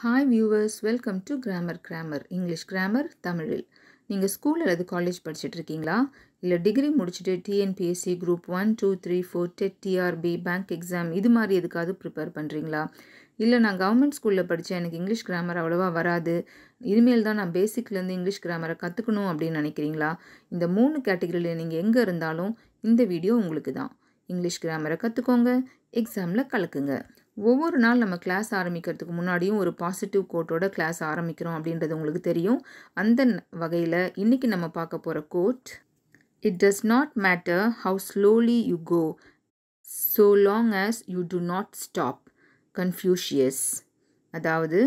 Hi viewers welcome to grammar grammar English grammar தமிழில் நீங்கள் school அல்லது காலேஜ் படிச்சுட்டு இருக்கீங்களா இல்லை டிகிரி முடிச்சுட்டு TNPSC group one two three four TET TRB bank exam இது மாதிரி எதுக்காவது ப்ரிப்பேர் பண்ணுறீங்களா இல்லை நான் கவர்மெண்ட் ஸ்கூலில் படித்தேன் எனக்கு இங்கிலீஷ் கிராமர் அவ்வளோவா வராது இனிமேல் தான் நான் பேசிக்லேருந்து இங்கிலீஷ் கிராமரை கற்றுக்கணும் அப்படின்னு நினைக்கிறீங்களா இந்த மூணு கேட்டகரியில் நீங்கள் எங்கே இருந்தாலும் இந்த வீடியோ உங்களுக்கு தான் இங்கிலீஷ் கிராமரை கற்றுக்கோங்க எக்ஸாமில் கலக்குங்க ஒவ்வொரு நாள் நம்ம கிளாஸ் ஆரம்பிக்கிறதுக்கு முன்னாடியும் ஒரு பாசிட்டிவ் கோட்டோட கிளாஸ் ஆரம்பிக்கிறோம் அப்படின்றது உங்களுக்கு தெரியும் அந்த வகையில் இன்றைக்கி நம்ம பார்க்க போகிற quote it does not matter how slowly you go so long as you do not stop Confucius அதாவது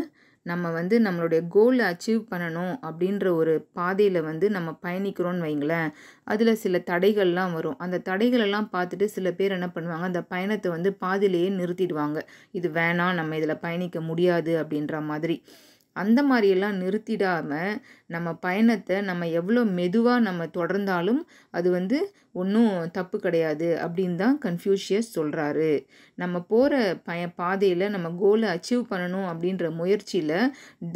நம்ம வந்து நம்மளுடைய கோலை அச்சீவ் பண்ணணும் அப்படின்ற ஒரு பாதையில் வந்து நம்ம பயணிக்கிறோன்னு வைங்களேன் அதில் சில தடைகள்லாம் வரும் அந்த தடைகளெல்லாம் பார்த்துட்டு சில பேர் என்ன பண்ணுவாங்க அந்த பயணத்தை வந்து பாதியிலேயே நிறுத்திடுவாங்க இது வேணாம் நம்ம இதில் பயணிக்க முடியாது அப்படின்ற மாதிரி அந்த மாதிரியெல்லாம் நிறுத்திடாமல் நம்ம பயணத்தை நம்ம எவ்வளோ மெதுவாக நம்ம தொடர்ந்தாலும் அது வந்து ஒன்றும் தப்பு கிடையாது அப்படின்னு தான் கன்ஃபியூஷியஸ் சொல்கிறாரு நம்ம போகிற பய பாதையில் நம்ம கோலை அச்சீவ் பண்ணணும் அப்படின்ற முயற்சியில்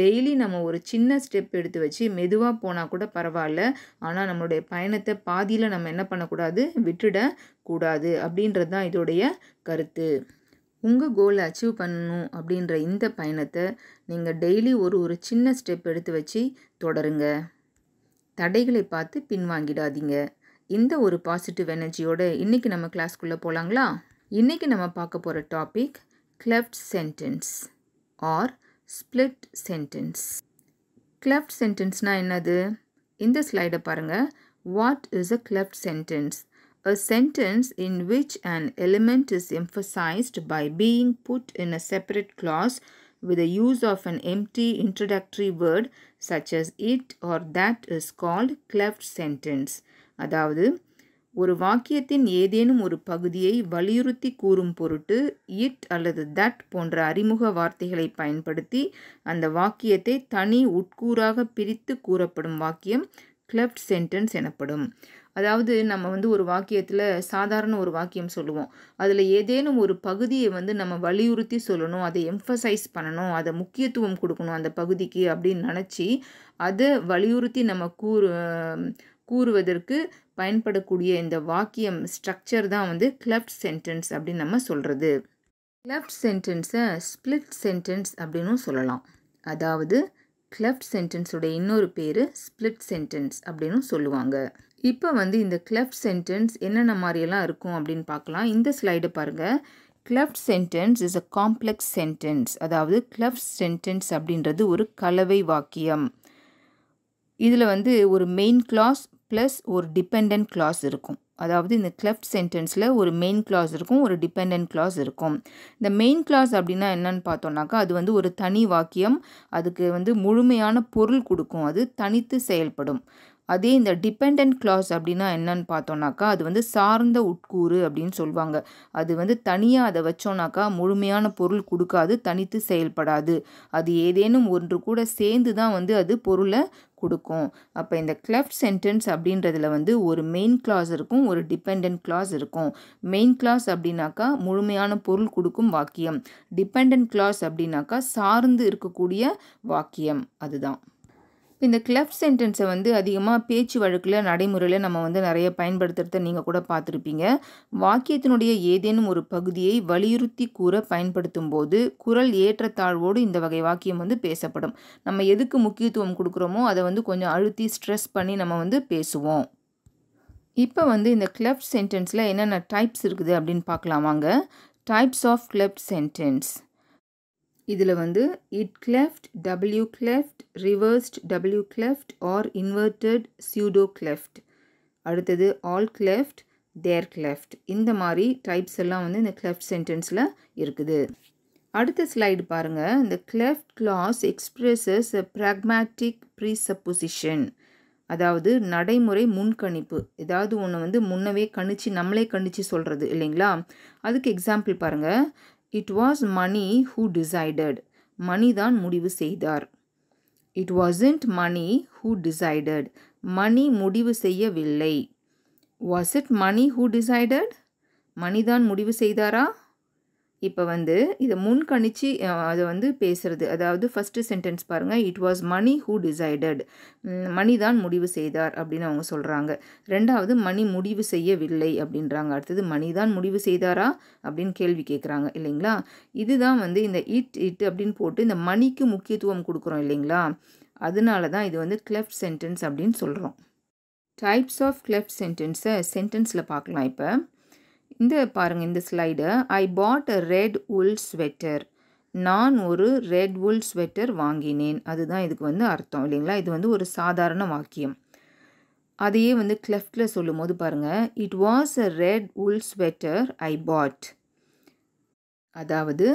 டெய்லி நம்ம ஒரு சின்ன ஸ்டெப் எடுத்து வச்சு மெதுவாக போனால் கூட பரவாயில்ல ஆனால் நம்மளுடைய பயணத்தை பாதியில் நம்ம என்ன பண்ணக்கூடாது விட்டுடக்கூடாது அப்படின்றது தான் இதோடைய கருத்து உங்கள் கோலை அச்சீவ் பண்ணணும் அப்படின்ற இந்த பயணத்தை நீங்கள் டெய்லி ஒரு ஒரு சின்ன ஸ்டெப் எடுத்து வச்சு தொடருங்க தடைகளை பார்த்து பின்வாங்கிடாதீங்க இந்த ஒரு பாசிட்டிவ் எனர்ஜியோடு இன்றைக்கி நம்ம கிளாஸ்க்குள்ளே போகலாங்களா இன்றைக்கி நம்ம பார்க்க போகிற topic cleft sentence or split sentence cleft சென்டென்ஸ்னால் என்னது இந்த ஸ்லைடை பாருங்கள் what is a cleft sentence A sentence in which an element is emphasized by being put in a separate clause with the use of an empty introductory word such as it or that is called cleft sentence. அதாவது ஒரு வாக்கியத்தின் ஏதேனும் ஒரு பகுதியை வலியுறுத்தி கூறும் பொருட்டு it அல்லது தட் போன்ற அறிமுக வார்த்தைகளை பயன்படுத்தி அந்த வாக்கியத்தை தனி உட்கூறாக பிரித்து கூறப்படும் வாக்கியம் கிளப்ட் சென்டென்ஸ் எனப்படும் அதாவது நம்ம வந்து ஒரு வாக்கியத்தில் சாதாரண ஒரு வாக்கியம் சொல்லுவோம் அதில் ஏதேனும் ஒரு பகுதியை வந்து நம்ம வலியுறுத்தி சொல்லணும் அதை எம்ஃபசைஸ் பண்ணணும் அதை முக்கியத்துவம் கொடுக்கணும் அந்த பகுதிக்கு அப்படின்னு நினச்சி அதை வலியுறுத்தி நம்ம கூறு கூறுவதற்கு பயன்படக்கூடிய இந்த வாக்கியம் ஸ்ட்ரக்சர் தான் வந்து கிளப்ட் சென்டென்ஸ் அப்படின்னு நம்ம சொல்கிறது கிளப்ட் சென்டென்ஸை ஸ்பிளிட் சென்டென்ஸ் அப்படின்னும் சொல்லலாம் அதாவது கிளஃப்ட் சென்டென்ஸோட இன்னொரு பேர் ஸ்பிளிட் சென்டென்ஸ் அப்படின்னு சொல்லுவாங்க இப்போ வந்து இந்த கிளஃப்ட் சென்டென்ஸ் என்னென்ன மாதிரியெல்லாம் இருக்கும் அப்படின்னு பார்க்கலாம் இந்த ஸ்லைடு பாருங்கள் cleft sentence is a complex sentence அதாவது கிளஃப்ட் சென்டென்ஸ் அப்படின்றது ஒரு கலவை வாக்கியம் இதில் வந்து ஒரு மெயின் கிளாஸ் ப்ளஸ் ஒரு டிபெண்ட் கிளாஸ் இருக்கும் அதாவது இந்த கிளெஃப்ட் சென்டென்ஸில் ஒரு மெயின் கிளாஸ் இருக்கும் ஒரு டிபெண்ட் கிளாஸ் இருக்கும் இந்த மெயின் கிளாஸ் அப்படின்னா என்னன்னு பார்த்தோம்னாக்கா அது வந்து ஒரு தனி வாக்கியம் அதுக்கு வந்து முழுமையான பொருள் கொடுக்கும் அது தனித்து செயல்படும் அதே இந்த டிபெண்ட் கிளாஸ் அப்படின்னா என்னன்னு பார்த்தோம்னாக்கா அது வந்து சார்ந்த உட்கூறு அப்படின்னு சொல்லுவாங்க அது வந்து தனியாக அதை வச்சோம்னாக்கா முழுமையான பொருள் கொடுக்காது தனித்து செயல்படாது அது ஏதேனும் ஒன்று கூட சேர்ந்து தான் வந்து அது பொருளை கொடுக்கும் அப்போ இந்த கிளெஃப்ட் சென்டென்ஸ் அப்படின்றதுல வந்து ஒரு மெயின் கிளாஸ் இருக்கும் ஒரு டிபெண்ட் கிளாஸ் இருக்கும் மெயின் கிளாஸ் அப்படின்னாக்கா முழுமையான பொருள் கொடுக்கும் வாக்கியம் டிபெண்ட் கிளாஸ் அப்படின்னாக்கா சார்ந்து இருக்கக்கூடிய வாக்கியம் அதுதான் இந்த கிளப் சென்டென்ஸை வந்து அதிகமாக பேச்சு வழக்கில் நடைமுறையில் நம்ம வந்து நிறைய பயன்படுத்துகிறத நீங்கள் கூட பார்த்துருப்பீங்க வாக்கியத்தினுடைய ஏதேனும் ஒரு பகுதியை வலியுறுத்தி கூற பயன்படுத்தும் போது குரல் ஏற்றத்தாழ்வோடு இந்த வகை வாக்கியம் வந்து பேசப்படும் நம்ம எதுக்கு முக்கியத்துவம் கொடுக்குறோமோ அதை வந்து கொஞ்சம் அழுத்தி ஸ்ட்ரெஸ் பண்ணி நம்ம வந்து பேசுவோம் இப்போ வந்து இந்த கிளப் சென்டென்ஸில் என்னென்ன டைப்ஸ் இருக்குது அப்படின்னு பார்க்கலாம் வாங்க டைப்ஸ் ஆஃப் கிளப் சென்டென்ஸ் இதில் வந்து it cleft W cleft reversed W cleft or inverted pseudo cleft அடுத்தது ஆல் கிளெஃப்ட் தேர் கிளெஃப்ட் இந்த மாதிரி டைப்ஸ் எல்லாம் வந்து இந்த கிளெஃப்ட் சென்டென்ஸில் இருக்குது அடுத்த ஸ்லைடு பாருங்கள் இந்த cleft clause expresses a pragmatic presupposition அதாவது நடைமுறை முன்கணிப்பு ஏதாவது ஒன்று வந்து முன்னவே கணிச்சு நம்மளே கணிச்சு சொல்கிறது இல்லைங்களா அதுக்கு எக்ஸாம்பிள் பாருங்கள் it was Mani who decided Mani தான் முடிவு செய்தார் it wasn't Mani who decided Mani முடிவு செய்யவில்லை was it Mani who decided மணிதான் முடிவு செய்தாரா இப்போ வந்து இதை முன்கணிச்சு அதை வந்து பேசுகிறது அதாவது ஃபஸ்ட்டு சென்டென்ஸ் பாருங்கள் it was Mani who decided Mani தான் முடிவு செய்தார் அப்படின்னு அவங்க சொல்கிறாங்க ரெண்டாவது மணி முடிவு செய்யவில்லை அப்படின்றாங்க அடுத்தது மணி தான் முடிவு செய்தாரா அப்படின்னு கேள்வி கேட்குறாங்க இல்லைங்களா இதுதான் வந்து இந்த இட் இட் அப்படின்னு போட்டு இந்த மணிக்கு முக்கியத்துவம் கொடுக்குறோம் இல்லைங்களா அதனால தான் இது வந்து கிளெஃப்ட் சென்டென்ஸ் அப்படின்னு சொல்கிறோம் டைப்ஸ் ஆஃப் கிளெஃப்ட் சென்டென்ஸை சென்டென்ஸில் பார்க்கலாம் இப்போ இந்த பாருங்கள் இந்த slide I bought a red wool sweater நான் ஒரு ரெட் உல் ஸ்வெட்டர் வாங்கினேன் அதுதான் இதுக்கு வந்து அர்த்தம் இல்லைங்களா இது வந்து ஒரு சாதாரண வாக்கியம் அதையே வந்து கிளெஃப்டில் சொல்லும் போது பாருங்கள் it was a red wool sweater I bought அதாவது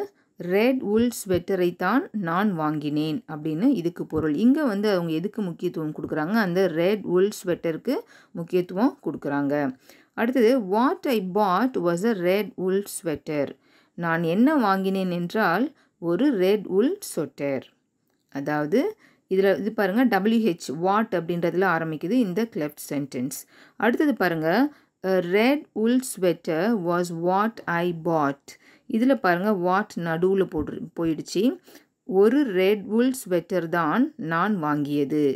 ரெட் உல் ஸ்வெட்டரை தான் நான் வாங்கினேன் அப்படின்னு இதுக்கு பொருள் இங்கே வந்து அவங்க எதுக்கு முக்கியத்துவம் கொடுக்குறாங்க அந்த ரெட் உல் ஸ்வெட்டருக்கு முக்கியத்துவம் கொடுக்குறாங்க அடுத்தது what I bought was a red wool sweater நான் என்ன வாங்கினேன் என்றால் ஒரு ரெட் உல் ஸ்வெட்டர் அதாவது இதில் இது பாருங்கள் டபிள்யூஹெச் வாட் அப்படின்றதுல ஆரம்பிக்குது இந்த கிளெஃப்ட் சென்டென்ஸ் அடுத்தது பாருங்கள் red wool sweater was what I bought இதில் பாருங்கள் வாட் நடுவில் போடு போயிடுச்சு ஒரு ரெட் உல் ஸ்வெட்டர் தான் நான் வாங்கியது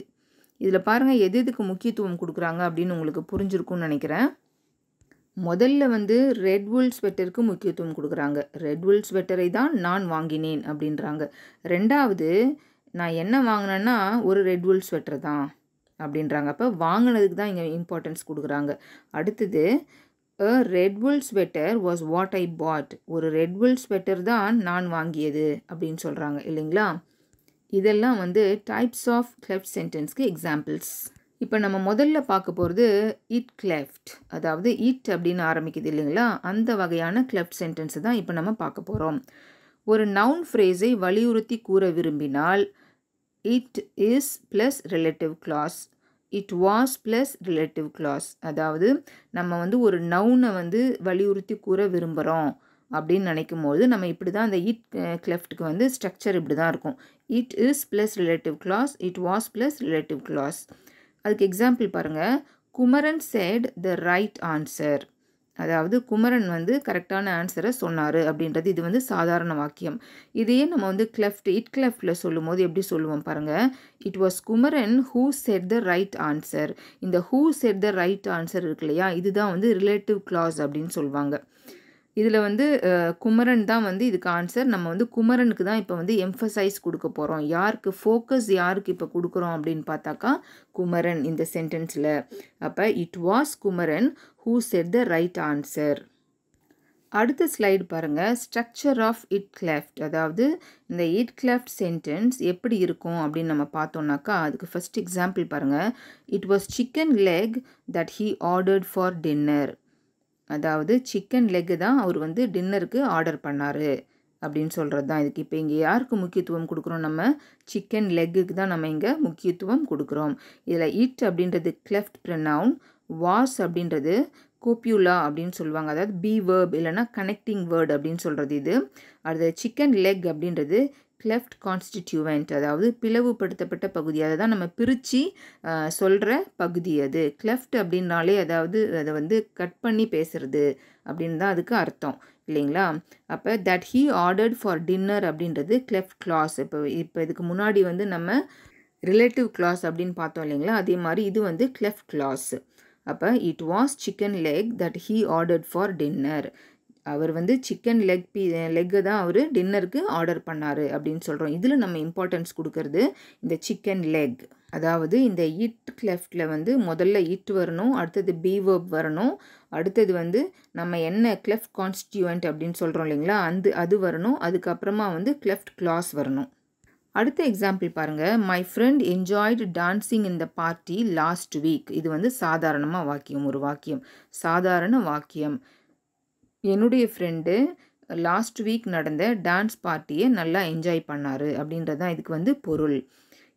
இதில் பாருங்கள் எது எதுக்கு முக்கியத்துவம் கொடுக்குறாங்க அப்படின்னு உங்களுக்கு புரிஞ்சிருக்கும்னு நினைக்கிறேன் முதல்ல வந்து ரெட் வுல் ஸ்வெட்டருக்கு முக்கியத்துவம் கொடுக்குறாங்க ரெட் வுல் ஸ்வெட்டரை தான் நான் வாங்கினேன் அப்படின்றாங்க ரெண்டாவது நான் என்ன வாங்கினேன்னா ஒரு ரெட் வுல் ஸ்வெட்டர் தான் அப்படின்றாங்க அப்போ வாங்கினதுக்கு தான் இங்கே இம்பார்ட்டன்ஸ் கொடுக்குறாங்க அடுத்தது a wool sweater was what I bought ஒரு ரெட் ரெட்வுல் ஸ்வெட்டர் தான் நான் வாங்கியது அப்படின்னு சொல்கிறாங்க இல்லைங்களா இதெல்லாம் வந்து டைப்ஸ் ஆஃப் கிளப் சென்டென்ஸ்க்கு எக்ஸாம்பிள்ஸ் இப்போ நம்ம முதல்ல பார்க்க போகிறது இட் கிளெஃப்ட் அதாவது இட் அப்படின்னு ஆரம்பிக்குது இல்லைங்களா அந்த வகையான கிளெஃப்ட் சென்டென்ஸை தான் இப்போ நம்ம பார்க்க போகிறோம் ஒரு நவுன் ஃப்ரேஸை வலியுறுத்தி கூற விரும்பினால் it is plus relative clause it was plus relative clause அதாவது நம்ம வந்து ஒரு நவுனை வந்து வலியுறுத்தி கூற விரும்புகிறோம் அப்படின்னு நினைக்கும் போது நம்ம இப்படி தான் அந்த இட் கிளெஃப்ட்டுக்கு வந்து ஸ்ட்ரக்சர் இப்படி தான் இருக்கும் it is plus relative clause it was plus relative clause அதுக்கு எக்ஸாம்பிள் பாருங்கள் Kumaran said the right answer அதாவது குமரன் வந்து கரெக்டான ஆன்சரை சொன்னார் அப்படின்றது இது வந்து சாதாரண வாக்கியம் இதையே நம்ம வந்து கிளெஃப்ட் இட் கிளெஃப்டில் சொல்லும் போது எப்படி சொல்லுவோம் பாருங்கள் it was Kumaran who said the right answer இந்த who said the right answer இருக்கு இல்லையா இதுதான் வந்து ரிலேட்டிவ் கிளாஸ் அப்படின்னு சொல்லுவாங்க இதில் வந்து குமரன் தான் வந்து இதுக்கு ஆன்சர் நம்ம வந்து குமரனுக்கு தான் இப்போ வந்து எம்ஃபசைஸ் கொடுக்க போகிறோம் யாருக்கு ஃபோக்கஸ் யாருக்கு இப்போ கொடுக்குறோம் அப்படின்னு பார்த்தாக்கா குமரன் இந்த சென்டென்ஸில் அப்போ it was Kumaran who said the right answer அடுத்த ஸ்லைடு பாருங்கள் ஸ்ட்ரக்சர் ஆஃப் இட் கிளெஃப்ட் அதாவது இந்த இட் கிளெஃப்ட் சென்டென்ஸ் எப்படி இருக்கும் அப்படின்னு நம்ம பார்த்தோம்னாக்கா அதுக்கு ஃபஸ்ட் எக்ஸாம்பிள் பாருங்கள் it was chicken leg that he ordered for dinner அதாவது சிக்கன் லெக்கு தான் அவர் வந்து டின்னருக்கு ஆர்டர் பண்ணார் அப்படின்னு சொல்கிறது தான் இதுக்கு இப்போ இங்கே யாருக்கு முக்கியத்துவம் கொடுக்குறோம் நம்ம சிக்கன் லெக்குக்கு தான் நம்ம இங்கே முக்கியத்துவம் கொடுக்குறோம் இதில் இட் அப்படின்றது கிளெஃப்ட் ப்ரனவுன் வாஸ் அப்படின்றது கோப்யூலா அப்படின்னு சொல்லுவாங்க அதாவது பி வேர்ப் இல்லைனா கனெக்டிங் வேர்டு அப்படின்னு சொல்கிறது இது அடுத்தது சிக்கன் லெக் அப்படின்றது கிளெஃப்ட் கான்ஸ்டிடியூவெண்ட் அதாவது பிளவுபடுத்தப்பட்ட பகுதி அதை தான் நம்ம பிரித்து சொல்கிற பகுதி அது கிளெஃப்ட் அப்படின்னாலே அதாவது அதை வந்து கட் பண்ணி பேசுகிறது அப்படின்னு தான் அதுக்கு அர்த்தம் இல்லைங்களா அப்போ that he ordered for dinner அப்படின்றது கிளெஃப்ட் கிளாஸ் இப்போ இப்போ இதுக்கு முன்னாடி வந்து நம்ம ரிலேட்டிவ் கிளாஸ் அப்படின்னு பார்த்தோம் இல்லைங்களா அதே மாதிரி இது வந்து கிளெஃப்ட் கிளாஸ் அப்போ it was chicken leg that he ordered for dinner அவர் வந்து சிக்கன் லெக் பீ லெக்கு தான் அவர் டின்னருக்கு ஆர்டர் பண்ணார் அப்படின்னு சொல்கிறோம் இதில் நம்ம இம்பார்ட்டன்ஸ் கொடுக்கறது இந்த சிக்கன் லெக் அதாவது இந்த இட் கிளெஃப்டில் வந்து முதல்ல இட் வரணும் அடுத்தது பீவப் வரணும் அடுத்தது வந்து நம்ம என்ன கிளெஃப்ட் கான்ஸ்டியூவன்ட் அப்படின்னு சொல்கிறோம் இல்லைங்களா அந்த அது வரணும் அதுக்கப்புறமா வந்து கிளெஃப்ட் கிளாஸ் வரணும் அடுத்த எக்ஸாம்பிள் பாருங்கள் my friend enjoyed dancing in the party last week இது வந்து சாதாரணமாக வாக்கியம் ஒரு வாக்கியம் சாதாரண வாக்கியம் என்னுடைய ஃப்ரெண்டு லாஸ்ட் வீக் நடந்த டான்ஸ் பார்ட்டியை நல்லா என்ஜாய் பண்ணார் அப்படின்றது தான் இதுக்கு வந்து பொருள்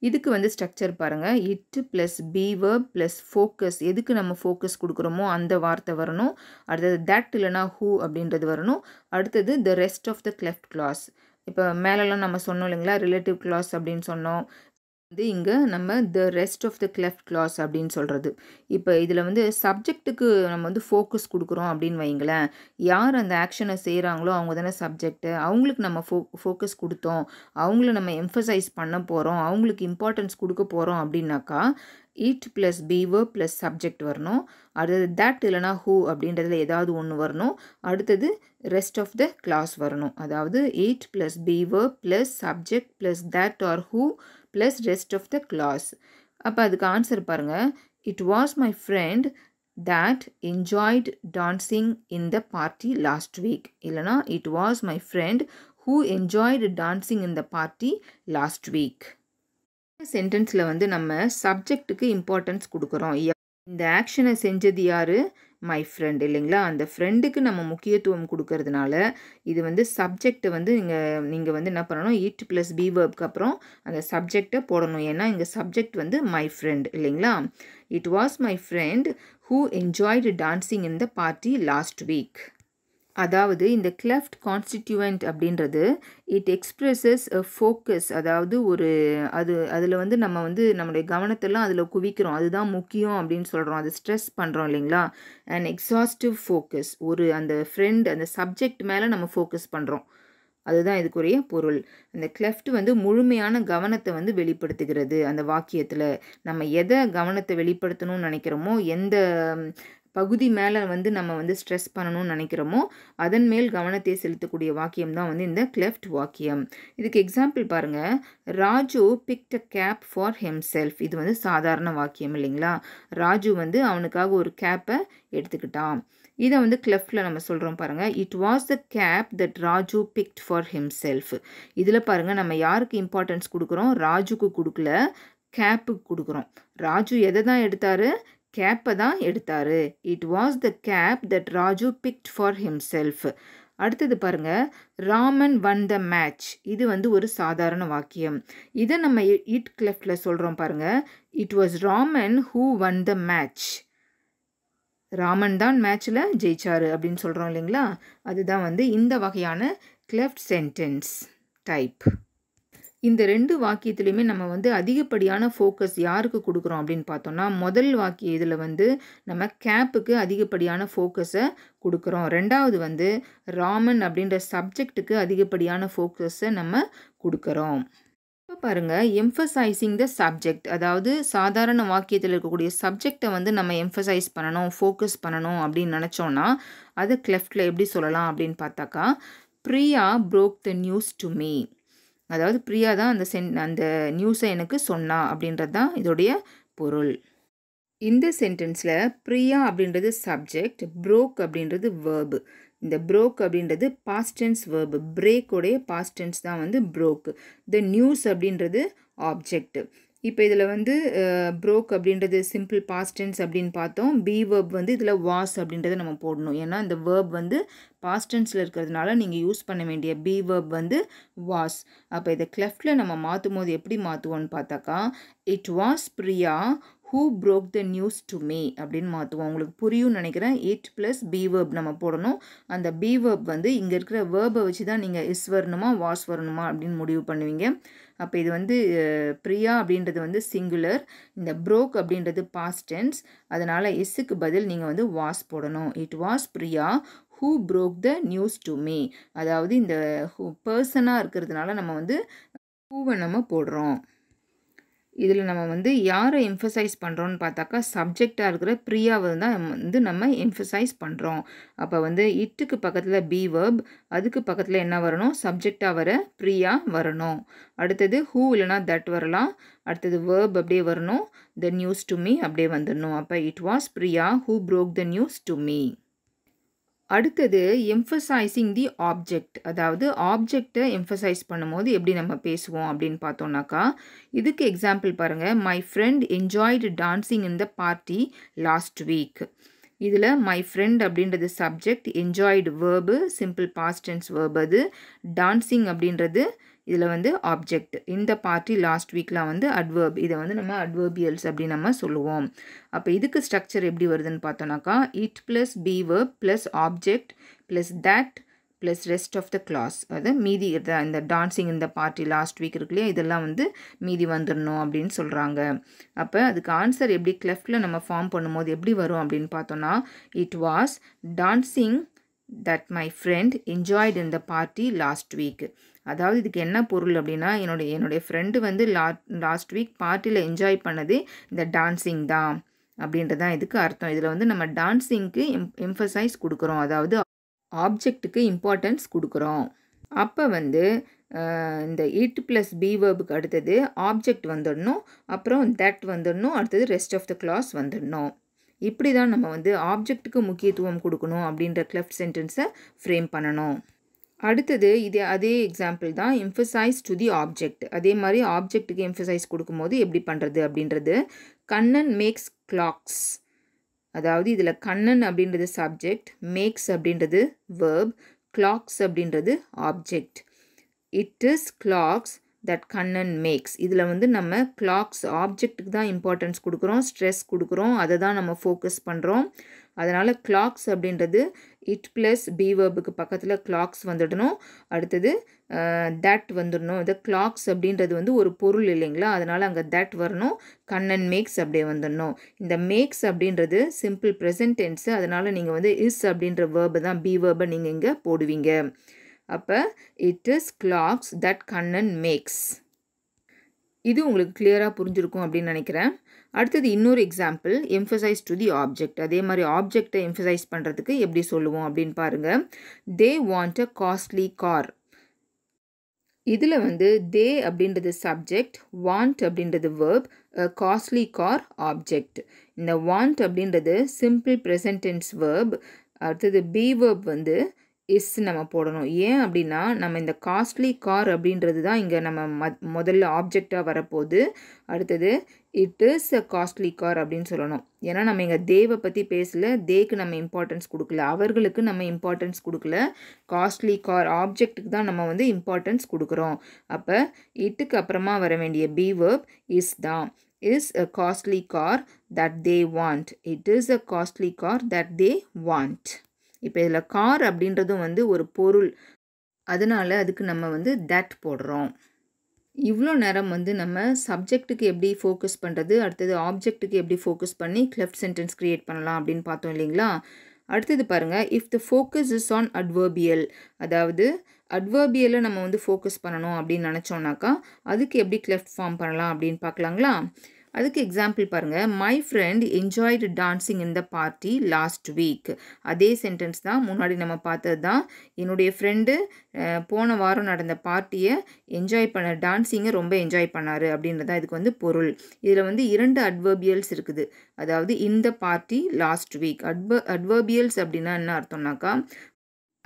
இதுக்கு வந்து ஸ்ட்ரக்சர் பாருங்கள் it plus be verb plus focus எதுக்கு நம்ம ஃபோக்கஸ் கொடுக்குறோமோ அந்த வார்த்தை வரணும் அடுத்தது தட் இல்லைனா ஹூ அப்படின்றது வரணும் அடுத்தது the rest of the cleft clause இப்போ மேலெலாம் நம்ம சொன்னோம் இல்லைங்களா ரிலேட்டிவ் கிளாஸ் அப்படின்னு சொன்னோம் இது இங்கே நம்ம the rest of the cleft clause அப்படின்னு சொல்கிறது இப்போ இதில் வந்து சப்ஜெக்ட்டுக்கு நம்ம வந்து ஃபோக்கஸ் கொடுக்குறோம் அப்படின்னு வைங்களேன் யார் அந்த ஆக்ஷனை செய்கிறாங்களோ அவங்க தானே சப்ஜெக்ட்டு அவங்களுக்கு நம்ம ஃபோ ஃபோக்கஸ் கொடுத்தோம் அவங்கள நம்ம எம்ஃபசைஸ் பண்ண போகிறோம் அவங்களுக்கு இம்பார்ட்டன்ஸ் கொடுக்க போகிறோம் அப்படின்னாக்கா it plus be verb plus subject வரணும் அடுத்தது தட் இல்லைனா ஹூ அப்படின்றதுல ஏதாவது ஒன்று வரணும் அடுத்தது ரெஸ்ட் ஆஃப் த கிளாஸ் வரணும் அதாவது it plus be verb plus subject plus that or who plus rest of the clause அப்போ அதுக்கு ஆன்சர் பாருங்கள் it was my friend that enjoyed dancing in the party last week இல்லைனா it was my friend who enjoyed dancing in the party last week சென்டென்ஸில் வந்து நம்ம சப்ஜெக்டுக்கு importance கொடுக்குறோம் இந்த ஆக்ஷனை செஞ்சது யார் மை ஃப்ரெண்ட் இல்லைங்களா அந்த ஃப்ரெண்டுக்கு நம்ம முக்கியத்துவம் கொடுக்கறதுனால இது வந்து சப்ஜெக்டை வந்து இங்கே நீங்கள் வந்து என்ன பண்ணணும் இட் ப்ளஸ் பி வேர்க்கு அப்புறம் அந்த சப்ஜெக்டை போடணும் ஏன்னா இங்கே சப்ஜெக்ட் வந்து மை ஃப்ரெண்ட் இல்லைங்களா it was my friend who enjoyed dancing in the party last week அதாவது இந்த கிளெஃப்ட் கான்ஸ்டிடியூவன்ட் அப்படின்றது இட் எக்ஸ்ப்ரெஸஸ் அ ஃபோக்கஸ் அதாவது ஒரு அது அதில் வந்து நம்ம வந்து நம்முடைய கவனத்தெல்லாம் அதில் குவிக்கிறோம் அதுதான் முக்கியம் அப்படின்னு சொல்கிறோம் அது ஸ்ட்ரெஸ் பண்ணுறோம் இல்லைங்களா அண்ட் எக்ஸாஸ்டிவ் ஃபோக்கஸ் ஒரு அந்த ஃப்ரெண்ட் அந்த சப்ஜெக்ட் மேலே நம்ம ஃபோக்கஸ் பண்ணுறோம் அதுதான் இதுக்குரிய பொருள் அந்த கிளெஃப்ட் வந்து முழுமையான கவனத்தை வந்து வெளிப்படுத்துகிறது அந்த வாக்கியத்தில் நம்ம எதை கவனத்தை வெளிப்படுத்தணும்னு நினைக்கிறோமோ எந்த பகுதி மேலே வந்து நம்ம வந்து ஸ்ட்ரெஸ் பண்ணணும்னு நினைக்கிறோமோ அதன் மேல் கவனத்தை செலுத்தக்கூடிய வாக்கியம் தான் வந்து இந்த கிளெஃப்ட் வாக்கியம் இதுக்கு எக்ஸாம்பிள் பாருங்கள் Raju picked a cab for himself இது வந்து சாதாரண வாக்கியம் இல்லைங்களா ராஜு வந்து அவனுக்காக ஒரு கேப்பை எடுத்துக்கிட்டான் இதை வந்து கிளெஃப்டில் நம்ம சொல்கிறோம் பாருங்கள் it was the cab that Raju picked for self இதில் பாருங்கள் நம்ம யாருக்கு இம்பார்ட்டன்ஸ் கொடுக்குறோம் ராஜுக்கு கொடுக்கல கேப்புக்கு கொடுக்குறோம் ராஜு எதை தான் எடுத்தார் கேப்பை தான் எடுத்தார் it was the cab that Raju picked for himself அடுத்தது பாருங்க ராமன் வன் த மேட்ச் இது வந்து ஒரு சாதாரண வாக்கியம் இதை நம்ம இட் கிளெஃப்டில் சொல்கிறோம் பாருங்க it was Raman who won the match Raman தான் மேட்ச்சில் ஜெயிச்சார் அப்படின்னு சொல்கிறோம் இல்லைங்களா அதுதான் வந்து இந்த வகையான கிளெஃப்ட் சென்டென்ஸ் டைப் இந்த ரெண்டு வாக்கியத்துலேயுமே நம்ம வந்து அதிகப்படியான ஃபோக்கஸ் யாருக்கு கொடுக்குறோம் அப்படின்னு பார்த்தோம்னா முதல் வாக்கிய இதில் வந்து நம்ம கேப்புக்கு அதிகப்படியான ஃபோக்கஸை கொடுக்குறோம் ரெண்டாவது வந்து ராமன் அப்படின்ற சப்ஜெக்ட்டுக்கு அதிகப்படியான ஃபோக்கஸை நம்ம கொடுக்குறோம் இப்போ பாருங்கள் எம்ஃபசைசிங் த சப்ஜெக்ட் அதாவது சாதாரண வாக்கியத்தில் இருக்கக்கூடிய சப்ஜெக்டை வந்து நம்ம எம்ஃபசைஸ் பண்ணணும் ஃபோக்கஸ் பண்ணணும் அப்படின்னு நினச்சோன்னா அது கிளெஃப்டில் எப்படி சொல்லலாம் அப்படின்னு பார்த்தாக்கா Priya broke the news to me அதாவது பிரியா தான் அந்த சென் அந்த நியூஸை எனக்கு சொன்னா அப்படின்றது தான் இதோடைய பொருள் இந்த சென்டென்ஸில் பிரியா அப்படின்றது சப்ஜெக்ட் ப்ரோக் அப்படின்றது வேர்பு இந்த ப்ரோக் அப்படின்றது பாஸ்டென்ஸ் வேர்பு பிரேக்கோடைய பாஸ்டென்ஸ் தான் வந்து ப்ரோக் த நியூஸ் அப்படின்றது ஆப்ஜெக்ட் இப்போ இதில் வந்து ப்ரோக் அப்படின்றது சிம்பிள் பாஸ்டென்ஸ் அப்படின்னு பார்த்தோம் பி வேர்ப் வந்து இதில் வாஸ் அப்படின்றத நம்ம போடணும் ஏன்னா இந்த வேர்ப் வந்து பாஸ்டன்ஸில் இருக்கிறதுனால நீங்கள் யூஸ் பண்ண வேண்டிய பி வேர்ப் வந்து வாஸ் அப்போ இதை கிளெஃப்டில் நம்ம மாற்றும் போது எப்படி மாற்றுவோம்னு பார்த்தாக்கா it was Priya who broke the news to me அப்படின்னு மாற்றுவோம் உங்களுக்கு புரியும்னு நினைக்கிறேன் இட் ப்ளஸ் பி வேர்ப் நம்ம போடணும் அந்த பி வேர்ப் வந்து இங்கே இருக்கிற வேர்பை வச்சு தான் நீங்கள் இஸ் வரணுமா வாஸ் வரணுமா அப்படின்னு முடிவு பண்ணுவீங்க அப்போ இது வந்து பிரியா அப்படின்றது வந்து சிங்குலர் இந்த ப்ரோக் அப்படின்றது டென்ஸ் அதனால் இஸ்ஸுக்கு பதில் நீங்கள் வந்து வாஸ் போடணும் it was Priya who broke the news to me அதாவது இந்த ஹூ பர்சனாக இருக்கிறதுனால நம்ம வந்து ஹூவை நம்ம போடுறோம் இதில் நம்ம வந்து யாரை எம்ஃபசைஸ் பண்ணுறோன்னு பார்த்தாக்கா சப்ஜெக்டாக இருக்கிற ப்ரியாவை தான் வந்து நம்ம எம்ஃபசைஸ் பண்ணுறோம் அப்போ வந்து இட்டுக்கு பக்கத்தில் பி வேர்ப் அதுக்கு பக்கத்தில் என்ன வரணும் சப்ஜெக்டாக வர ப்ரியா வரணும் அடுத்தது ஹூ இல்லைனா தட் வரலாம் அடுத்தது வேர்ப் அப்படியே வரணும் த நியூஸ் டு மீ அப்படியே வந்துடணும் அப்போ it was Priya who broke the news to me அடுத்தது எம்ஃபசைசிங் தி ஆப்ஜெக்ட் அதாவது ஆப்ஜெக்டை எம்ஃபசைஸ் பண்ணும்போது எப்படி நம்ம பேசுவோம் அப்படின்னு பார்த்தோம்னாக்கா இதுக்கு எக்ஸாம்பிள் பாருங்கள் my friend enjoyed dancing in the party last week இதில் மை ஃப்ரெண்ட் அப்படின்றது subject enjoyed verb simple past tense verb அது டான்ஸிங் அப்படின்றது இதில் வந்து ஆப்ஜெக்ட் இந்த பார்ட்டி லாஸ்ட் வீக்லாம் வந்து அட்வர்ப் இதை வந்து நம்ம அட்வர்பியல்ஸ் அப்படின்னு நம்ம சொல்லுவோம் அப்போ இதுக்கு ஸ்ட்ரக்சர் எப்படி வருதுன்னு பார்த்தோன்னாக்கா it plus be verb plus object plus that plus rest of the clause அது மீதி இந்த டான்ஸிங் இந்த பார்ட்டி லாஸ்ட் வீக் இருக்கு இல்லையா இதெல்லாம் வந்து மீதி வந்துடணும் அப்படின்னு சொல்கிறாங்க அப்போ அதுக்கு ஆன்சர் எப்படி கிளெஃப்டில் நம்ம ஃபார்ம் பண்ணும்போது எப்படி வரும் அப்படின்னு பார்த்தோன்னா it was dancing that my friend enjoyed இந்த பார்ட்டி லாஸ்ட் வீக் அதாவது இதுக்கு என்ன பொருள் அப்படின்னா என்னுடைய என்னுடைய ஃப்ரெண்டு வந்து லா லாஸ்ட் வீக் பார்ட்டியில் என்ஜாய் பண்ணது இந்த டான்ஸிங் தான் அப்படின்றது தான் இதுக்கு அர்த்தம் இதில் வந்து நம்ம டான்ஸிங்க்கு எம் எம்ஃபசைஸ் கொடுக்குறோம் அதாவது ஆப்ஜெக்ட்டுக்கு இம்பார்ட்டன்ஸ் கொடுக்குறோம் அப்போ வந்து இந்த இட் ப்ளஸ் பி வேர்புக்கு அடுத்தது ஆப்ஜெக்ட் வந்துடணும் அப்புறம் தட் வந்துடணும் அடுத்தது ரெஸ்ட் ஆஃப் த கிளாஸ் வந்துடணும் இப்படி தான் நம்ம வந்து ஆப்ஜெக்ட்டுக்கு முக்கியத்துவம் கொடுக்கணும் அப்படின்ற கிளெஃப்ட் சென்டென்ஸை ஃப்ரேம் பண்ணணும் அடுத்தது இது அதே எக்ஸாம்பிள் தான் எம்ஃபசைஸ் டு தி ஆப்ஜெக்ட் அதே மாதிரி ஆப்ஜெக்ட்டுக்கு எம்ஃபசைஸ் கொடுக்கும்போது எப்படி பண்ணுறது அப்படின்றது கண்ணன் மேக்ஸ் கிளாக்ஸ் அதாவது இதில் கண்ணன் அப்படின்றது சப்ஜெக்ட் மேக்ஸ் அப்படின்றது வேர்ப் கிளாக்ஸ் அப்படின்றது object it is clocks that Kannan makes இதில் வந்து நம்ம கிளாக்ஸ் ஆப்ஜெக்ட்டுக்கு தான் இம்பார்ட்டன்ஸ் கொடுக்குறோம் ஸ்ட்ரெஸ் கொடுக்குறோம் அதை தான் நம்ம ஃபோக்கஸ் பண்ணுறோம் அதனால் கிளாக்ஸ் அப்படின்றது இட் ப்ளஸ் பீவர்புக்கு பக்கத்தில் கிளாக்ஸ் வந்துடணும் அடுத்தது தட் வந்துடணும் இந்த கிளாக்ஸ் அப்படின்றது வந்து ஒரு பொருள் இல்லைங்களா அதனால் அங்கே தட் வரணும் கண்ணன் மேக்ஸ் அப்படியே வந்துடணும் இந்த மேக்ஸ் அப்படின்றது சிம்பிள் ப்ரெசன்ட் அதனால் நீங்கள் வந்து இஸ் அப்படின்ற வேர்பு தான் பி நீங்கள் இங்கே போடுவீங்க அப்போ it is clocks that Kannan makes இது உங்களுக்கு கிளியராக புரிஞ்சிருக்கும் அப்படின்னு நினைக்கிறேன் அடுத்தது இன்னொரு example emphasise to the object அதே மாதிரி ஆப்ஜெக்டை எம்ஃபசைஸ் பண்ணுறதுக்கு எப்படி சொல்லுவோம் அப்படின்னு பாருங்கள் they want a costly car இதில் வந்து தே அப்படின்றது சப்ஜெக்ட் வாண்ட் அப்படின்றது வேர்ப் காஸ்ட்லி கார் ஆப்ஜெக்ட் இந்த வாண்ட் அப்படின்றது சிம்பிள் ப்ரெசன்டென்ஸ் வேர்ப் அடுத்தது பி வேர்ப் வந்து இஸ் நம்ம போடணும் ஏன் அப்படின்னா நம்ம இந்த காஸ்ட்லி கார் அப்படின்றது தான் இங்கே நம்ம மத் முதல்ல ஆப்ஜெக்டாக வரப்போகுது அடுத்தது it is a costly car அப்படின்னு சொல்லணும் ஏன்னா நம்ம எங்கள் தேவை பற்றி பேசல தேக்கு நம்ம இம்பார்ட்டன்ஸ் கொடுக்கல அவர்களுக்கு நம்ம இம்பார்ட்டன்ஸ் கொடுக்கல காஸ்ட்லி கார் ஆப்ஜெக்ட்டுக்கு தான் நம்ம வந்து இம்பார்ட்டன்ஸ் கொடுக்குறோம் அப்போ இட்டுக்கு அப்புறமா வர வேண்டிய பீவர்ப் இஸ் தான் is a costly car that they want it is a costly car that they want இப்போ இதில் கார் அப்படின்றதும் வந்து ஒரு பொருள் அதனால் அதுக்கு நம்ம வந்து தட் போடுறோம் இவ்வளோ நேரம் வந்து நம்ம சப்ஜெக்ட்டுக்கு எப்படி ஃபோக்கஸ் பண்ணுறது அடுத்தது ஆப்ஜெக்ட்டுக்கு எப்படி ஃபோக்கஸ் பண்ணி கிளெஃப்ட் சென்டென்ஸ் க்ரியேட் பண்ணலாம் அப்படின்னு பார்த்தோம் இல்லைங்களா அடுத்தது பாருங்கள் if the focus is on adverbial அதாவது அட்வர்பியலை நம்ம வந்து ஃபோக்கஸ் பண்ணணும் அப்படின்னு நினச்சோன்னாக்கா அதுக்கு எப்படி கிளெஃப்ட் ஃபார்ம் பண்ணலாம் அப்படின்னு பார்க்கலாங்களா அதுக்கு எக்ஸாம்பிள் பாருங்கள் my friend enjoyed dancing in the party last week அதே சென்டென்ஸ் தான் முன்னாடி நம்ம பார்த்தது தான் என்னுடைய ஃப்ரெண்டு போன வாரம் நடந்த பார்ட்டியை என்ஜாய் பண்ண டான்ஸிங்கை ரொம்ப என்ஜாய் பண்ணார் அப்படின்றது தான் இதுக்கு வந்து பொருள் இதில் வந்து இரண்டு அட்வர்பியல்ஸ் இருக்குது அதாவது இந்த பார்ட்டி லாஸ்ட் வீக் அட்வ அட்வர்பியல்ஸ் அப்படின்னா என்ன அர்த்தம்னாக்கா